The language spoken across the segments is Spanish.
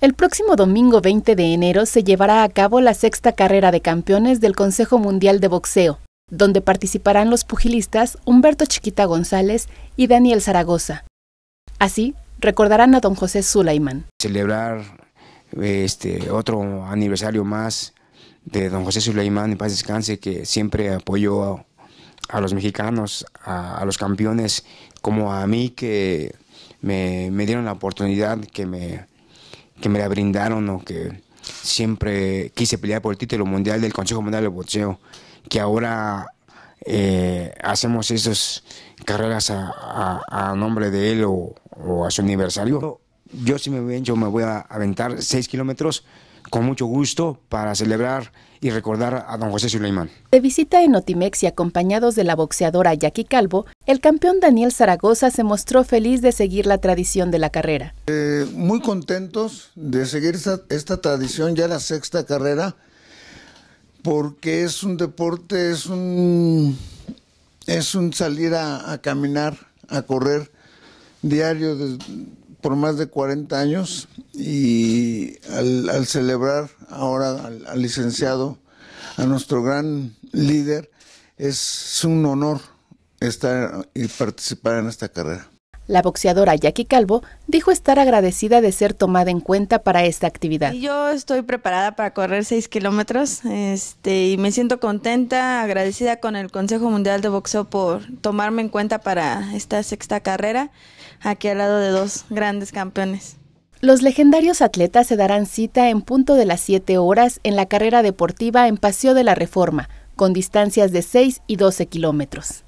El próximo domingo 20 de enero se llevará a cabo la sexta carrera de campeones del Consejo Mundial de Boxeo, donde participarán los pugilistas Humberto Chiquita González y Daniel Zaragoza. Así, recordarán a don José Sulaimán. Celebrar este otro aniversario más de don José Sulaimán, en paz descanse, que siempre apoyó a, los mexicanos, a, los campeones, como a mí que me dieron la oportunidad, que me que me la brindaron o que siempre quise pelear por el título mundial del Consejo Mundial de Boxeo, que ahora eh, hacemos esas carreras a, nombre de él o, a su aniversario. Yo si me ven, yo me voy a aventar 6 kilómetros con mucho gusto para celebrar y recordar a don José Suleimán. De visita en Otimex y acompañados de la boxeadora Jackie Calvo, el campeón Daniel Zaragoza se mostró feliz de seguir la tradición de la carrera. Eh, muy contentos de seguir esta, tradición, ya la sexta carrera, porque es un deporte, es un, es un salir a, caminar, a correr diario por más de 40 años y al, celebrar ahora al, licenciado, a nuestro gran líder, es un honor estar y participar en esta carrera. La boxeadora Jackie Calvo dijo estar agradecida de ser tomada en cuenta para esta actividad. Yo estoy preparada para correr seis kilómetros este, y me siento contenta, agradecida con el Consejo Mundial de Boxeo por tomarme en cuenta para esta sexta carrera, aquí al lado de dos grandes campeones. Los legendarios atletas se darán cita en punto de las 7 horas en la carrera deportiva en Paseo de la Reforma, con distancias de 6 y 12 kilómetros.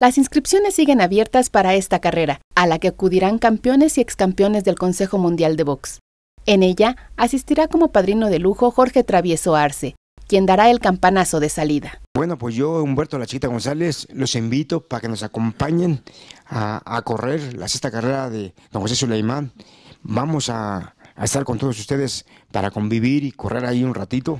Las inscripciones siguen abiertas para esta carrera, a la que acudirán campeones y excampeones del Consejo Mundial de Box. En ella asistirá como padrino de lujo Jorge Travieso Arce, quien dará el campanazo de salida. Bueno, pues yo, Humberto Lachita González, los invito para que nos acompañen a, correr la sexta carrera de don José Suleimán. Vamos a, a estar con todos ustedes para convivir y correr ahí un ratito.